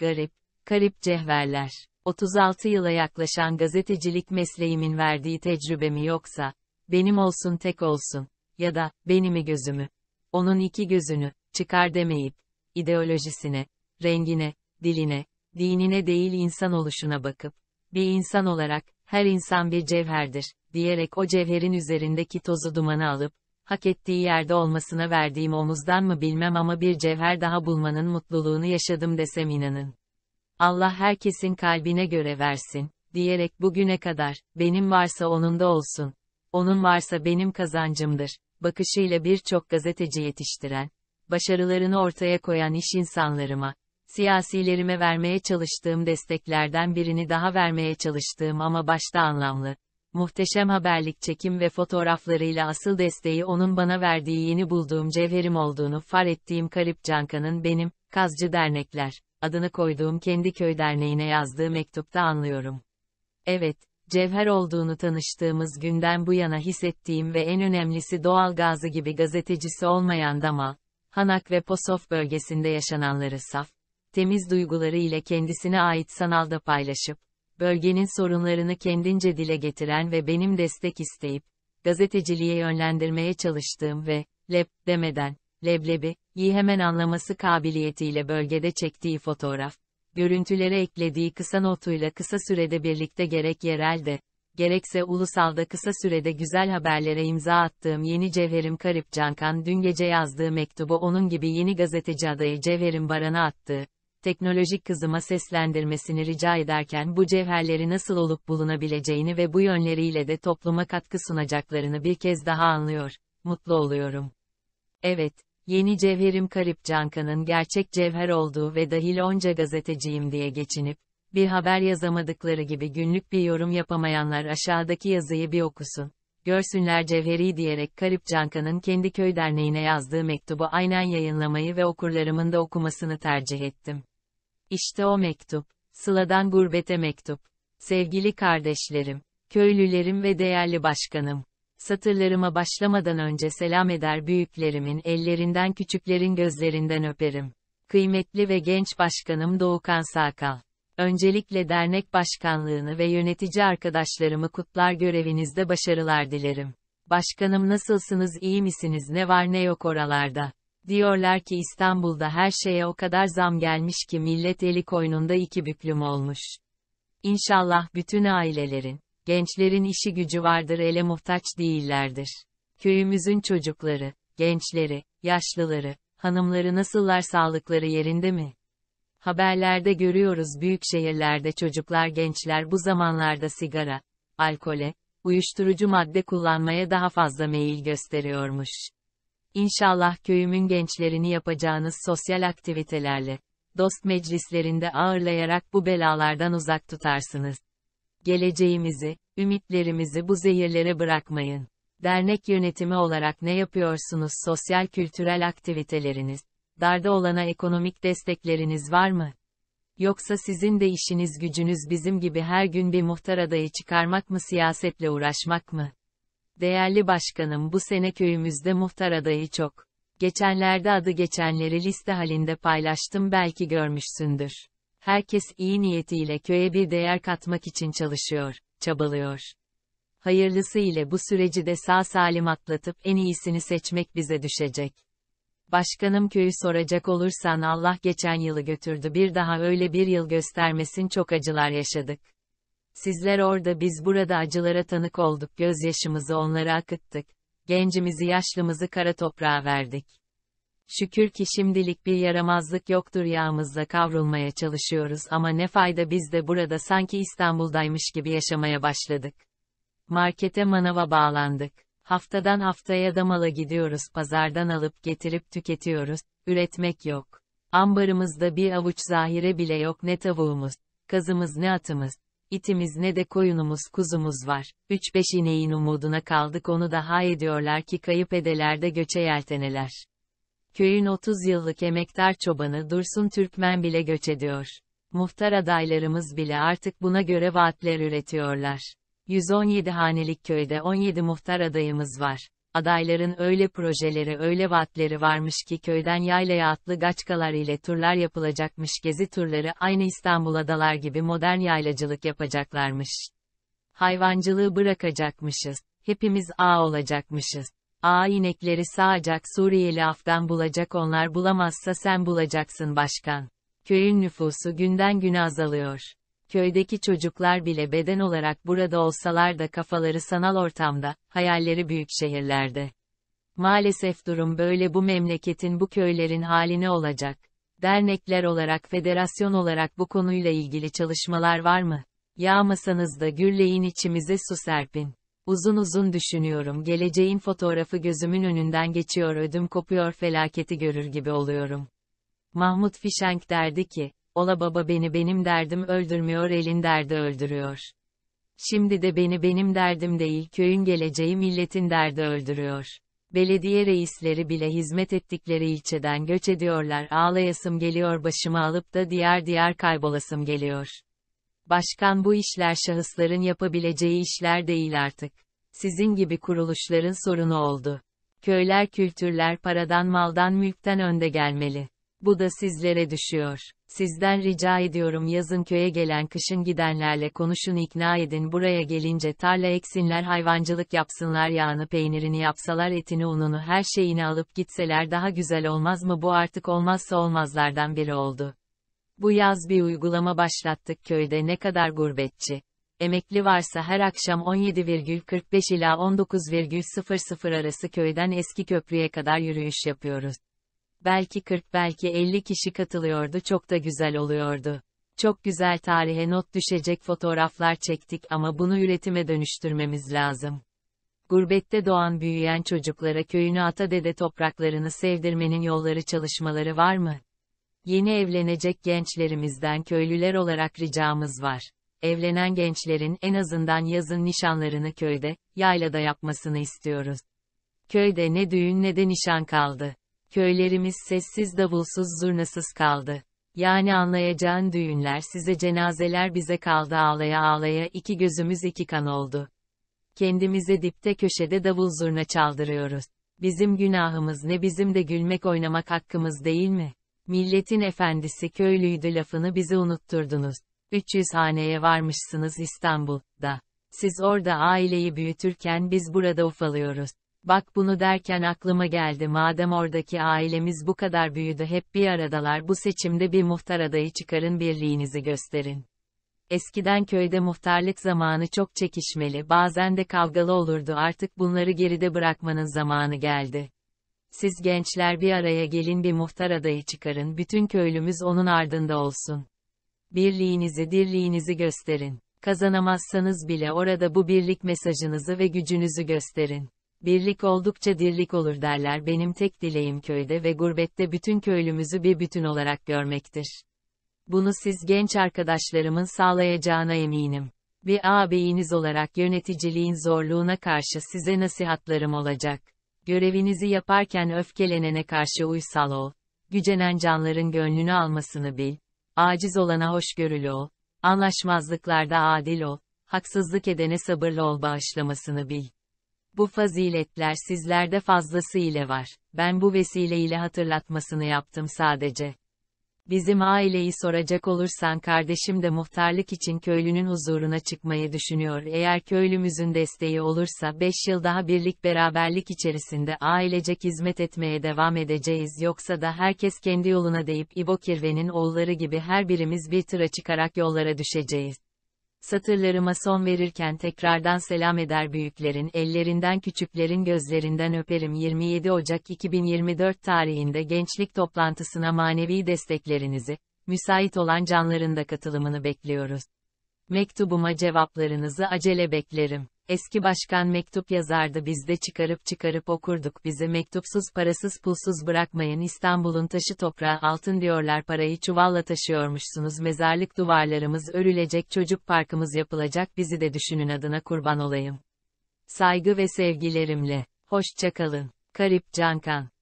Garip, garip cehverler. 36 yıla yaklaşan gazetecilik mesleğimin verdiği tecrübemi yoksa, benim olsun tek olsun, ya da, benimi gözümü, onun iki gözünü, çıkar demeyip, ideolojisine, rengine, diline, dinine değil insan oluşuna bakıp, bir insan olarak, her insan bir cevherdir, diyerek o cevherin üzerindeki tozu dumanı alıp, hak ettiği yerde olmasına verdiğim omuzdan mı bilmem ama bir cevher daha bulmanın mutluluğunu yaşadım desem inanın. Allah herkesin kalbine göre versin, diyerek bugüne kadar, benim varsa onun da olsun, onun varsa benim kazancımdır, bakışıyla birçok gazeteci yetiştiren, başarılarını ortaya koyan iş insanlarıma, siyasilerime vermeye çalıştığım desteklerden birini daha vermeye çalıştığım ama başta anlamlı, muhteşem haberlik çekim ve fotoğraflarıyla asıl desteği onun bana verdiği yeni bulduğum cevherim olduğunu far ettiğim Karip Cankan'ın benim, Kazcı Dernekler, adını koyduğum kendi köy derneğine yazdığı mektupta anlıyorum. Evet, cevher olduğunu tanıştığımız günden bu yana hissettiğim ve en önemlisi doğal gazı gibi gazetecisi olmayan Dama, Hanak ve Posof bölgesinde yaşananları saf, temiz duyguları ile kendisine ait sanalda paylaşıp, bölgenin sorunlarını kendince dile getiren ve benim destek isteyip, gazeteciliğe yönlendirmeye çalıştığım ve, lep, demeden, leblebi, yi hemen anlaması kabiliyetiyle bölgede çektiği fotoğraf, görüntülere eklediği kısa notuyla kısa sürede birlikte gerek yerelde, gerekse ulusalda kısa sürede güzel haberlere imza attığım yeni Cevherim Karip Cankan dün gece yazdığı mektubu onun gibi yeni gazeteci adayı Cevherim Baran'a attı teknolojik kızıma seslendirmesini rica ederken bu cevherleri nasıl olup bulunabileceğini ve bu yönleriyle de topluma katkı sunacaklarını bir kez daha anlıyor. Mutlu oluyorum. Evet, yeni cevherim Karip Cankan'ın gerçek cevher olduğu ve dahil onca gazeteciyim diye geçinip, bir haber yazamadıkları gibi günlük bir yorum yapamayanlar aşağıdaki yazıyı bir okusun. Görsünler cevheri diyerek Karip Cankan'ın kendi köy derneğine yazdığı mektubu aynen yayınlamayı ve okurlarımın da okumasını tercih ettim. İşte o mektup. Sıla'dan gurbete mektup. Sevgili kardeşlerim, köylülerim ve değerli başkanım. Satırlarıma başlamadan önce selam eder büyüklerimin ellerinden küçüklerin gözlerinden öperim. Kıymetli ve genç başkanım Doğukan Sakal. Öncelikle dernek başkanlığını ve yönetici arkadaşlarımı kutlar görevinizde başarılar dilerim. Başkanım nasılsınız iyi misiniz ne var ne yok oralarda. Diyorlar ki İstanbul'da her şeye o kadar zam gelmiş ki millet eli koynunda iki büklüm olmuş. İnşallah bütün ailelerin, gençlerin işi gücü vardır ele muhtaç değillerdir. Köyümüzün çocukları, gençleri, yaşlıları, hanımları nasıllar sağlıkları yerinde mi? Haberlerde görüyoruz büyük şehirlerde çocuklar gençler bu zamanlarda sigara, alkole, uyuşturucu madde kullanmaya daha fazla meyil gösteriyormuş. İnşallah köyümün gençlerini yapacağınız sosyal aktivitelerle, dost meclislerinde ağırlayarak bu belalardan uzak tutarsınız. Geleceğimizi, ümitlerimizi bu zehirlere bırakmayın. Dernek yönetimi olarak ne yapıyorsunuz sosyal kültürel aktiviteleriniz? Darda olana ekonomik destekleriniz var mı? Yoksa sizin de işiniz gücünüz bizim gibi her gün bir muhtar adayı çıkarmak mı siyasetle uğraşmak mı? Değerli başkanım bu sene köyümüzde muhtar adayı çok. Geçenlerde adı geçenleri liste halinde paylaştım belki görmüşsündür. Herkes iyi niyetiyle köye bir değer katmak için çalışıyor, çabalıyor. Hayırlısı ile bu süreci de sağ salim atlatıp en iyisini seçmek bize düşecek. Başkanım köyü soracak olursan Allah geçen yılı götürdü bir daha öyle bir yıl göstermesin çok acılar yaşadık. Sizler orada biz burada acılara tanık olduk gözyaşımızı onlara akıttık. Gencimizi yaşlımızı kara toprağa verdik. Şükür ki şimdilik bir yaramazlık yoktur yağımızla kavrulmaya çalışıyoruz ama ne fayda biz de burada sanki İstanbul'daymış gibi yaşamaya başladık. Markete manava bağlandık. Haftadan haftaya damala gidiyoruz pazardan alıp getirip tüketiyoruz, üretmek yok. Ambarımızda bir avuç zahire bile yok ne tavuğumuz, kazımız ne atımız, itimiz ne de koyunumuz kuzumuz var. Üç beş ineğin umuduna kaldık onu daha ediyorlar ki kayıp edelerde göçe yelteneler. Köyün 30 yıllık emektar çobanı Dursun Türkmen bile göç ediyor. Muhtar adaylarımız bile artık buna göre vaatler üretiyorlar. 117 hanelik köyde 17 muhtar adayımız var adayların öyle projeleri öyle vaatleri varmış ki köyden yaylaya atlı gaçkalar ile turlar yapılacakmış gezi turları aynı İstanbul adalar gibi modern yaylacılık yapacaklarmış. Hayvancılığı bırakacakmışız. Hepimiz A olacakmışız. A inekleri sağacak Suriyeli Afgan bulacak onlar bulamazsa sen bulacaksın başkan. Köyün nüfusu günden güne azalıyor köydeki çocuklar bile beden olarak burada olsalar da kafaları sanal ortamda, hayalleri büyük şehirlerde. Maalesef durum böyle bu memleketin bu köylerin haline olacak. Dernekler olarak federasyon olarak bu konuyla ilgili çalışmalar var mı? Yağmasanız da gürleyin içimize su serpin. Uzun uzun düşünüyorum geleceğin fotoğrafı gözümün önünden geçiyor ödüm kopuyor felaketi görür gibi oluyorum. Mahmut Fişenk derdi ki, Ola baba beni benim derdim öldürmüyor elin derdi öldürüyor. Şimdi de beni benim derdim değil köyün geleceği milletin derdi öldürüyor. Belediye reisleri bile hizmet ettikleri ilçeden göç ediyorlar ağlayasım geliyor başımı alıp da diğer diğer kaybolasım geliyor. Başkan bu işler şahısların yapabileceği işler değil artık. Sizin gibi kuruluşların sorunu oldu. Köyler kültürler paradan maldan mülkten önde gelmeli. Bu da sizlere düşüyor. Sizden rica ediyorum yazın köye gelen kışın gidenlerle konuşun ikna edin buraya gelince tarla eksinler hayvancılık yapsınlar yağını peynirini yapsalar etini ununu her şeyini alıp gitseler daha güzel olmaz mı bu artık olmazsa olmazlardan biri oldu. Bu yaz bir uygulama başlattık köyde ne kadar gurbetçi. Emekli varsa her akşam 17,45 ila 19,00 arası köyden eski köprüye kadar yürüyüş yapıyoruz belki 40 belki 50 kişi katılıyordu çok da güzel oluyordu. Çok güzel tarihe not düşecek fotoğraflar çektik ama bunu üretime dönüştürmemiz lazım. Gurbette doğan büyüyen çocuklara köyünü ata dede topraklarını sevdirmenin yolları çalışmaları var mı? Yeni evlenecek gençlerimizden köylüler olarak ricamız var. Evlenen gençlerin en azından yazın nişanlarını köyde, yaylada yapmasını istiyoruz. Köyde ne düğün ne de nişan kaldı köylerimiz sessiz davulsuz zurnasız kaldı. Yani anlayacağın düğünler size cenazeler bize kaldı ağlaya ağlaya iki gözümüz iki kan oldu. Kendimize dipte köşede davul zurna çaldırıyoruz. Bizim günahımız ne bizim de gülmek oynamak hakkımız değil mi? Milletin efendisi köylüydü lafını bizi unutturdunuz. 300 haneye varmışsınız İstanbul'da. Siz orada aileyi büyütürken biz burada ufalıyoruz. Bak bunu derken aklıma geldi madem oradaki ailemiz bu kadar büyüdü hep bir aradalar bu seçimde bir muhtar adayı çıkarın birliğinizi gösterin. Eskiden köyde muhtarlık zamanı çok çekişmeli bazen de kavgalı olurdu artık bunları geride bırakmanın zamanı geldi. Siz gençler bir araya gelin bir muhtar adayı çıkarın bütün köylümüz onun ardında olsun. Birliğinizi dirliğinizi gösterin. Kazanamazsanız bile orada bu birlik mesajınızı ve gücünüzü gösterin. Birlik oldukça dirlik olur derler benim tek dileğim köyde ve gurbette bütün köylümüzü bir bütün olarak görmektir. Bunu siz genç arkadaşlarımın sağlayacağına eminim. Bir ağabeyiniz olarak yöneticiliğin zorluğuna karşı size nasihatlarım olacak. Görevinizi yaparken öfkelenene karşı uysal ol. Gücenen canların gönlünü almasını bil. Aciz olana hoşgörülü ol. Anlaşmazlıklarda adil ol. Haksızlık edene sabırlı ol bağışlamasını bil. Bu faziletler sizlerde fazlasıyla var. Ben bu vesileyle hatırlatmasını yaptım sadece. Bizim aileyi soracak olursan kardeşim de muhtarlık için köylünün huzuruna çıkmayı düşünüyor. Eğer köylümüzün desteği olursa 5 yıl daha birlik beraberlik içerisinde ailecek hizmet etmeye devam edeceğiz. Yoksa da herkes kendi yoluna deyip İbo Kirve'nin oğulları gibi her birimiz bir tıra çıkarak yollara düşeceğiz. Satırlarıma son verirken tekrardan selam eder büyüklerin ellerinden küçüklerin gözlerinden öperim 27 Ocak 2024 tarihinde gençlik toplantısına manevi desteklerinizi, müsait olan canların katılımını bekliyoruz. Mektubuma cevaplarınızı acele beklerim. Eski başkan mektup yazardı biz de çıkarıp çıkarıp okurduk bizi mektupsuz parasız pulsuz bırakmayın İstanbul'un taşı toprağı altın diyorlar parayı çuvalla taşıyormuşsunuz mezarlık duvarlarımız örülecek çocuk parkımız yapılacak bizi de düşünün adına kurban olayım. Saygı ve sevgilerimle. Hoşçakalın. Karip Cankan